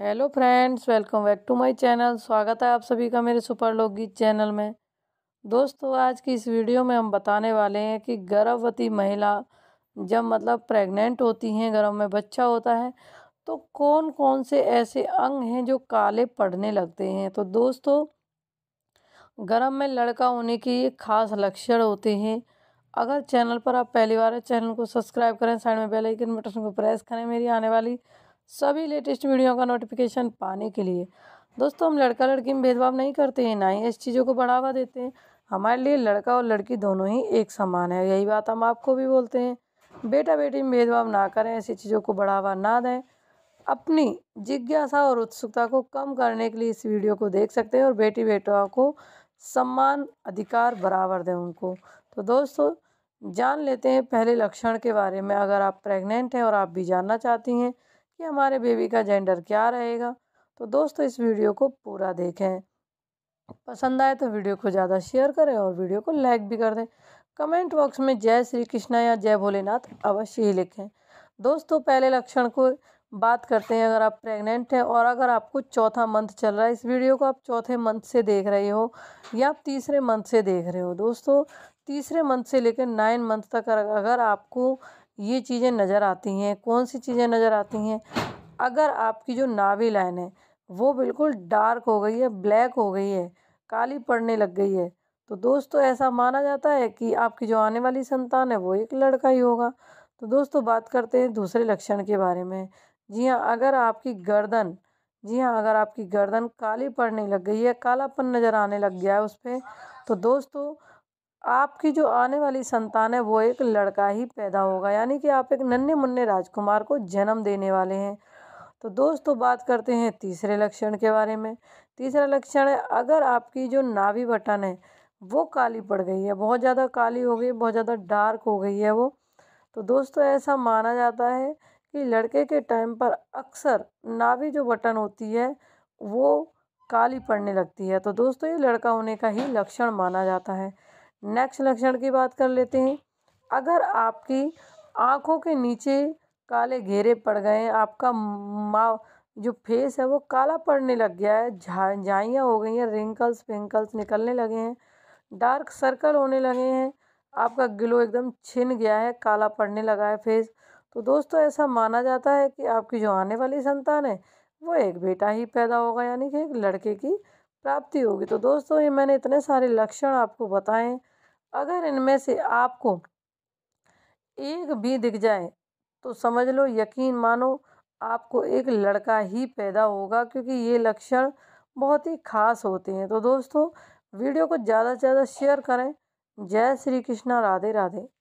hello friends welcome back to my channel स्वागत है आप सभी का मेरे सुपर लोकगीत चैनल में दोस्तों आज की इस वीडियो में हम बताने वाले हैं कि गर्भवती महिला जब मतलब प्रेग्नेंट होती हैं गर्भ में बच्चा होता है तो कौन कौन से ऐसे अंग हैं जो काले पड़ने लगते हैं तो दोस्तों गर्भ में लड़का होने के ये खास लक्षण होते हैं अगर चैनल पर आप पहली बार चैनल को सब्सक्राइब करें साइड में बेल आइकन बटन को प्रेस करें मेरी आने वाली सभी लेटेस्ट वीडियो का नोटिफिकेशन पाने के लिए दोस्तों हम लड़का लड़की में भेदभाव नहीं करते हैं ना ही इस चीज़ों को बढ़ावा देते हैं हमारे लिए लड़का और लड़की दोनों ही एक समान है यही बात हम आपको भी बोलते हैं बेटा बेटी में भेदभाव ना करें ऐसी चीज़ों को बढ़ावा ना दें अपनी जिज्ञासा और उत्सुकता को कम करने के लिए इस वीडियो को देख सकते हैं और बेटी बेटियों को सम्मान अधिकार बराबर दें उनको तो दोस्तों जान लेते हैं पहले लक्षण के बारे में अगर आप प्रेग्नेंट हैं और आप भी जानना चाहती हैं कि हमारे बेबी का जेंडर क्या रहेगा तो दोस्तों इस वीडियो को पूरा देखें पसंद आए तो वीडियो को ज़्यादा शेयर करें और वीडियो को लाइक भी कर दें कमेंट बॉक्स में जय श्री कृष्णा या जय भोलेनाथ अवश्य ही लिखें दोस्तों पहले लक्षण को बात करते हैं अगर आप प्रेग्नेंट हैं और अगर आपको चौथा मंथ चल रहा है इस वीडियो को आप चौथे मंथ से देख रहे हो या आप तीसरे मंथ से देख रहे हो दोस्तों तीसरे मंथ से लेकर नाइन मंथ तक अगर आपको ये चीज़ें नज़र आती हैं कौन सी चीज़ें नज़र आती हैं अगर आपकी जो नावी लाइन है वो बिल्कुल डार्क हो गई है ब्लैक हो गई है काली पड़ने लग गई है तो दोस्तों ऐसा माना जाता है कि आपकी जो आने वाली संतान है वो एक लड़का ही होगा तो दोस्तों बात करते हैं दूसरे लक्षण के बारे में जी हाँ अगर आपकी गर्दन जी हाँ अगर आपकी गर्दन काली पड़ने लग गई है कालापन नज़र आने लग गया है उस पर तो दोस्तों आपकी जो आने वाली संतान है वो एक लड़का ही पैदा होगा यानी कि आप एक नन्हे मुन्ने राजकुमार को जन्म देने वाले हैं तो दोस्तों बात करते हैं तीसरे लक्षण के बारे में तीसरा लक्षण है अगर आपकी जो नाभि बटन है वो काली पड़ गई है बहुत ज़्यादा काली हो गई बहुत ज़्यादा डार्क हो गई है वो तो दोस्तों ऐसा माना जाता है कि लड़के के टाइम पर अक्सर नाभि जो बटन होती है वो काली पड़ने लगती है तो दोस्तों ये लड़का होने का ही लक्षण माना जाता है नेक्स्ट लक्षण की बात कर लेते हैं अगर आपकी आँखों के नीचे काले घेरे पड़ गए हैं आपका माँ जो फेस है वो काला पड़ने लग गया है झा झाइयाँ हो गई हैं रिंकल्स पिंकल्स निकलने लगे हैं डार्क सर्कल होने लगे हैं आपका ग्लो एकदम छिन गया है काला पड़ने लगा है फेस तो दोस्तों ऐसा माना जाता है कि आपकी जो आने वाली संतान है वो एक बेटा ही पैदा होगा यानी कि एक लड़के की प्राप्ति होगी तो दोस्तों ये मैंने इतने सारे लक्षण आपको बताए अगर इनमें से आपको एक भी दिख जाए तो समझ लो यकीन मानो आपको एक लड़का ही पैदा होगा क्योंकि ये लक्षण बहुत ही खास होते हैं तो दोस्तों वीडियो को ज़्यादा से ज़्यादा शेयर करें जय श्री कृष्णा राधे राधे